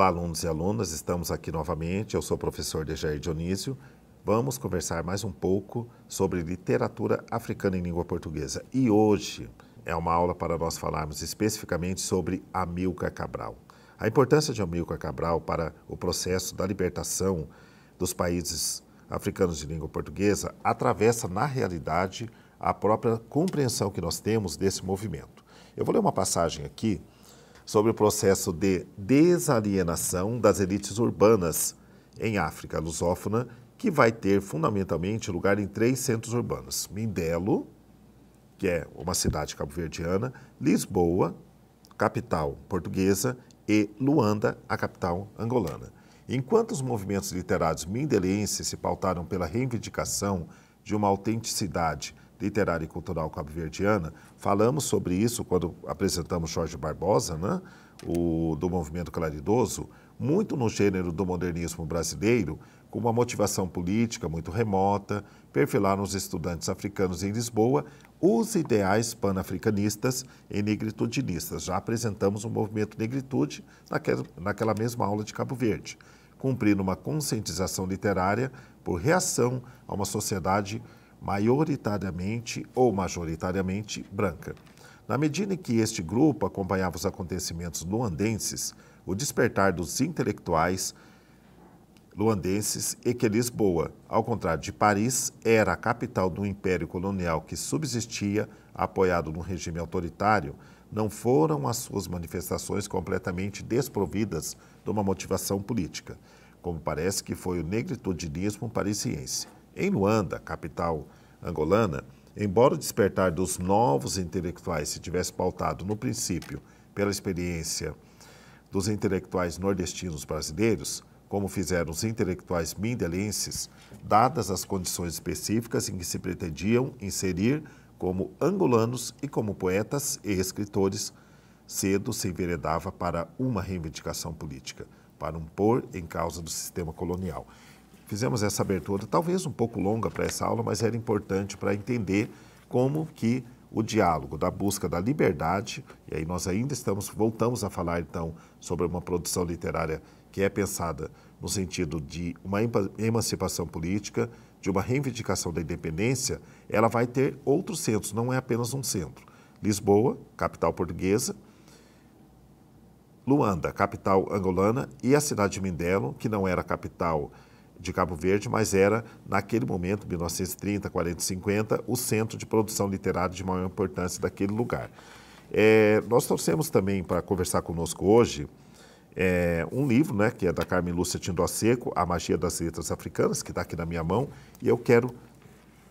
Olá, alunos e alunas, estamos aqui novamente. Eu sou o professor Dejair Dionísio. Vamos conversar mais um pouco sobre literatura africana em língua portuguesa. E hoje é uma aula para nós falarmos especificamente sobre Amilcar Cabral. A importância de Amilcar Cabral para o processo da libertação dos países africanos de língua portuguesa atravessa, na realidade, a própria compreensão que nós temos desse movimento. Eu vou ler uma passagem aqui sobre o processo de desalienação das elites urbanas em África lusófona, que vai ter fundamentalmente lugar em três centros urbanos: Mindelo, que é uma cidade cabo-verdiana, Lisboa, capital portuguesa, e Luanda, a capital angolana. Enquanto os movimentos literários mindelenses se pautaram pela reivindicação de uma autenticidade literária e cultural cabo-verdiana. Falamos sobre isso quando apresentamos Jorge Barbosa, né? o, do movimento claridoso, muito no gênero do modernismo brasileiro, com uma motivação política muito remota, perfilar os estudantes africanos em Lisboa os ideais panafricanistas e negritudinistas. Já apresentamos o um movimento negritude naquela, naquela mesma aula de Cabo Verde, cumprindo uma conscientização literária por reação a uma sociedade maioritariamente ou majoritariamente branca. Na medida em que este grupo acompanhava os acontecimentos luandenses, o despertar dos intelectuais luandenses e é que Lisboa, ao contrário de Paris, era a capital do império colonial que subsistia, apoiado num regime autoritário, não foram as suas manifestações completamente desprovidas de uma motivação política, como parece que foi o negritudinismo parisiense. Em Luanda, capital angolana, embora o despertar dos novos intelectuais se tivesse pautado, no princípio, pela experiência dos intelectuais nordestinos brasileiros, como fizeram os intelectuais mindelenses, dadas as condições específicas em que se pretendiam inserir como angolanos e como poetas e escritores, cedo se enveredava para uma reivindicação política, para um pôr em causa do sistema colonial. Fizemos essa abertura, talvez um pouco longa para essa aula, mas era importante para entender como que o diálogo da busca da liberdade, e aí nós ainda estamos, voltamos a falar então sobre uma produção literária que é pensada no sentido de uma emancipação política, de uma reivindicação da independência, ela vai ter outros centros, não é apenas um centro. Lisboa, capital portuguesa, Luanda, capital angolana, e a cidade de Mindelo, que não era capital portuguesa, de Cabo Verde, mas era, naquele momento, 1930, 40, 50, o centro de produção literária de maior importância daquele lugar. É, nós trouxemos também para conversar conosco hoje é, um livro, né, que é da Carmen Lúcia Tindó Seco, A Magia das Letras Africanas, que está aqui na minha mão, e eu quero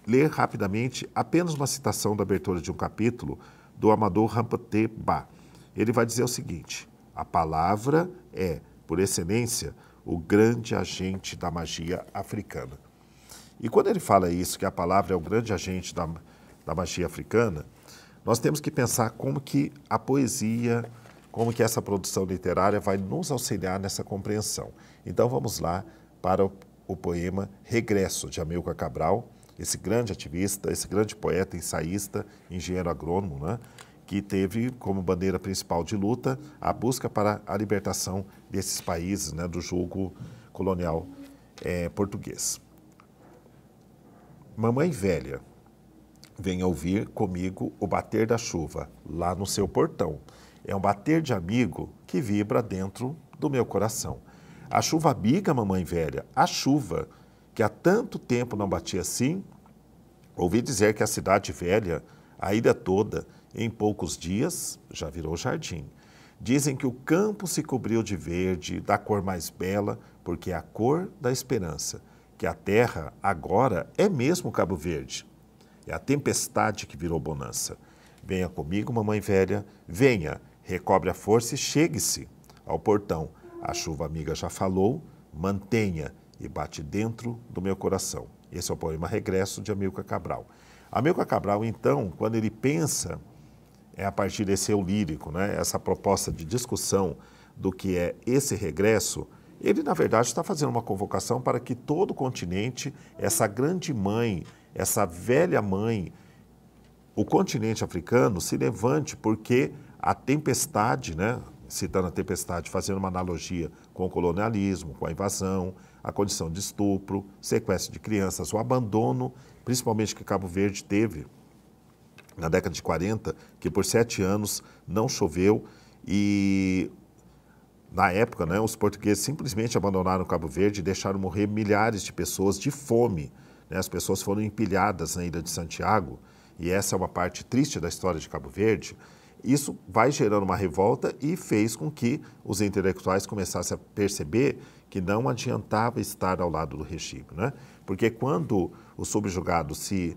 ler rapidamente apenas uma citação da abertura de um capítulo do Amador Rampateba. Ele vai dizer o seguinte: a palavra é, por excelência, o grande agente da magia africana. E quando ele fala isso, que a palavra é o grande agente da, da magia africana, nós temos que pensar como que a poesia, como que essa produção literária vai nos auxiliar nessa compreensão. Então vamos lá para o, o poema Regresso, de Amilcar Cabral, esse grande ativista, esse grande poeta, ensaísta, engenheiro agrônomo, né? que teve como bandeira principal de luta a busca para a libertação desses países né, do jogo colonial é, português. Mamãe velha, venha ouvir comigo o bater da chuva lá no seu portão. É um bater de amigo que vibra dentro do meu coração. A chuva amiga, mamãe velha, a chuva que há tanto tempo não batia assim. Ouvi dizer que a cidade velha, a ilha toda, em poucos dias já virou jardim. Dizem que o campo se cobriu de verde, da cor mais bela, porque é a cor da esperança, que a terra agora é mesmo Cabo Verde. É a tempestade que virou bonança. Venha comigo, mamãe velha, venha, recobre a força e chegue-se ao portão. A chuva amiga já falou, mantenha e bate dentro do meu coração. Esse é o poema Regresso de Amilca Cabral. Amilca Cabral, então, quando ele pensa é a partir desse eu lírico, né? essa proposta de discussão do que é esse regresso, ele, na verdade, está fazendo uma convocação para que todo o continente, essa grande mãe, essa velha mãe, o continente africano se levante, porque a tempestade, né? citando a tempestade, fazendo uma analogia com o colonialismo, com a invasão, a condição de estupro, sequestro de crianças, o abandono, principalmente que Cabo Verde teve na década de 40, que por sete anos não choveu e na época, né, os portugueses simplesmente abandonaram Cabo Verde e deixaram morrer milhares de pessoas de fome. Né? As pessoas foram empilhadas na ilha de Santiago, e essa é uma parte triste da história de Cabo Verde. Isso vai gerando uma revolta e fez com que os intelectuais começassem a perceber que não adiantava estar ao lado do regime. Né? Porque quando o subjugado se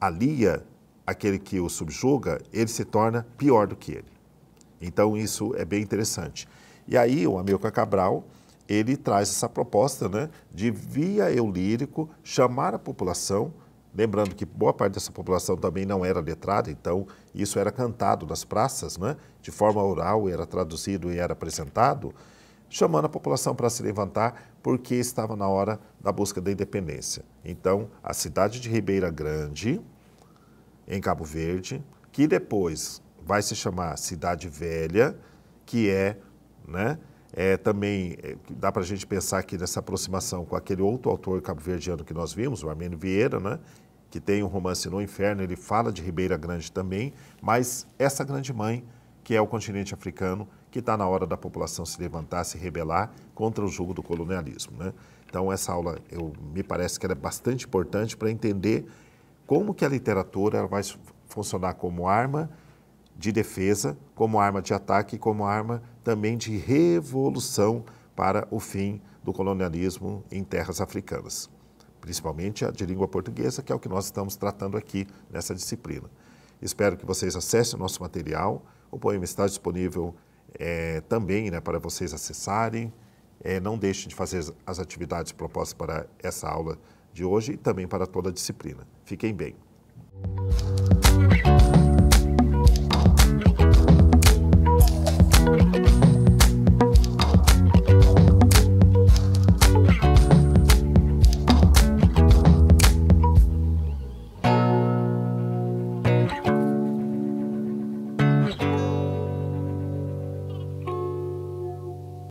alia aquele que o subjuga, ele se torna pior do que ele. Então isso é bem interessante. E aí o Amilcar Cabral, ele traz essa proposta né, de, via eu lírico, chamar a população, lembrando que boa parte dessa população também não era letrada, então isso era cantado nas praças, né, de forma oral, era traduzido e era apresentado, chamando a população para se levantar porque estava na hora da busca da independência. Então, a cidade de Ribeira Grande, em Cabo Verde, que depois vai se chamar Cidade Velha, que é, né, é também, é, dá para a gente pensar aqui nessa aproximação com aquele outro autor cabo-verdiano que nós vimos, o Armênio Vieira, né, que tem um romance No Inferno, ele fala de Ribeira Grande também, mas essa grande mãe, que é o continente africano, que está na hora da população se levantar, se rebelar contra o jogo do colonialismo. Né? Então, essa aula, eu, me parece que ela é bastante importante para entender como que a literatura vai funcionar como arma de defesa, como arma de ataque, como arma também de revolução para o fim do colonialismo em terras africanas, principalmente a de língua portuguesa, que é o que nós estamos tratando aqui nessa disciplina. Espero que vocês acessem o nosso material. O poema está disponível é, também né, para vocês acessarem. É, não deixem de fazer as atividades propostas para essa aula de hoje e também para toda a disciplina. Fiquem bem.